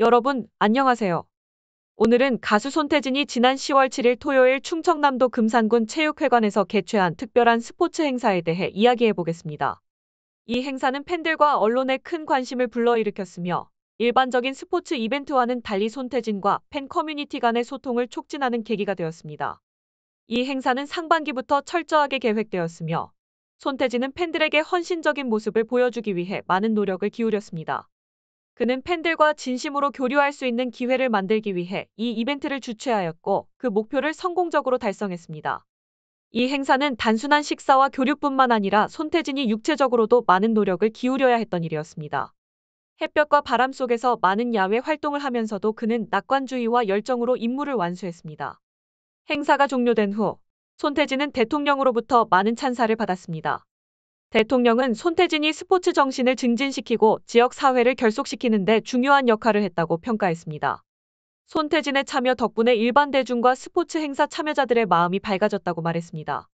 여러분 안녕하세요. 오늘은 가수 손태진이 지난 10월 7일 토요일 충청남도 금산군 체육회관에서 개최한 특별한 스포츠 행사에 대해 이야기해 보겠습니다. 이 행사는 팬들과 언론의 큰 관심을 불러일으켰으며 일반적인 스포츠 이벤트와는 달리 손태진과 팬 커뮤니티 간의 소통을 촉진하는 계기가 되었습니다. 이 행사는 상반기부터 철저하게 계획되었으며 손태진은 팬들에게 헌신적인 모습을 보여주기 위해 많은 노력을 기울였습니다. 그는 팬들과 진심으로 교류할 수 있는 기회를 만들기 위해 이 이벤트를 주최하였고 그 목표를 성공적으로 달성했습니다. 이 행사는 단순한 식사와 교류뿐만 아니라 손태진이 육체적으로도 많은 노력을 기울여야 했던 일이었습니다. 햇볕과 바람 속에서 많은 야외 활동을 하면서도 그는 낙관주의와 열정으로 임무를 완수했습니다. 행사가 종료된 후 손태진은 대통령으로부터 많은 찬사를 받았습니다. 대통령은 손태진이 스포츠 정신을 증진시키고 지역 사회를 결속시키는 데 중요한 역할을 했다고 평가했습니다. 손태진의 참여 덕분에 일반 대중과 스포츠 행사 참여자들의 마음이 밝아졌다고 말했습니다.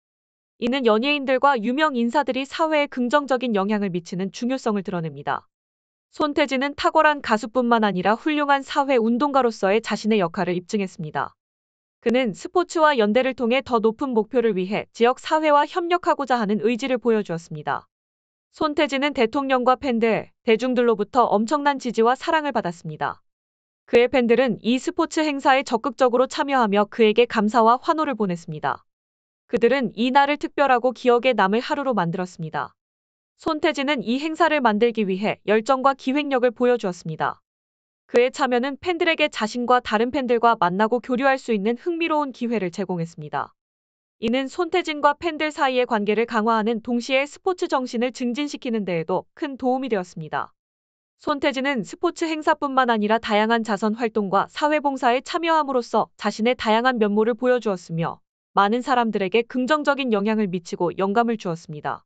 이는 연예인들과 유명 인사들이 사회에 긍정적인 영향을 미치는 중요성을 드러냅니다. 손태진은 탁월한 가수뿐만 아니라 훌륭한 사회 운동가로서의 자신의 역할을 입증했습니다. 그는 스포츠와 연대를 통해 더 높은 목표를 위해 지역 사회와 협력하고자 하는 의지를 보여주었습니다. 손태진은 대통령과 팬들, 대중들로부터 엄청난 지지와 사랑을 받았습니다. 그의 팬들은 이 스포츠 행사에 적극적으로 참여하며 그에게 감사와 환호를 보냈습니다. 그들은 이 날을 특별하고 기억에 남을 하루로 만들었습니다. 손태진은 이 행사를 만들기 위해 열정과 기획력을 보여주었습니다. 그의 참여는 팬들에게 자신과 다른 팬들과 만나고 교류할 수 있는 흥미로운 기회를 제공했습니다. 이는 손태진과 팬들 사이의 관계를 강화하는 동시에 스포츠 정신을 증진시키는 데에도 큰 도움이 되었습니다. 손태진은 스포츠 행사뿐만 아니라 다양한 자선 활동과 사회봉사에 참여함으로써 자신의 다양한 면모를 보여주었으며 많은 사람들에게 긍정적인 영향을 미치고 영감을 주었습니다.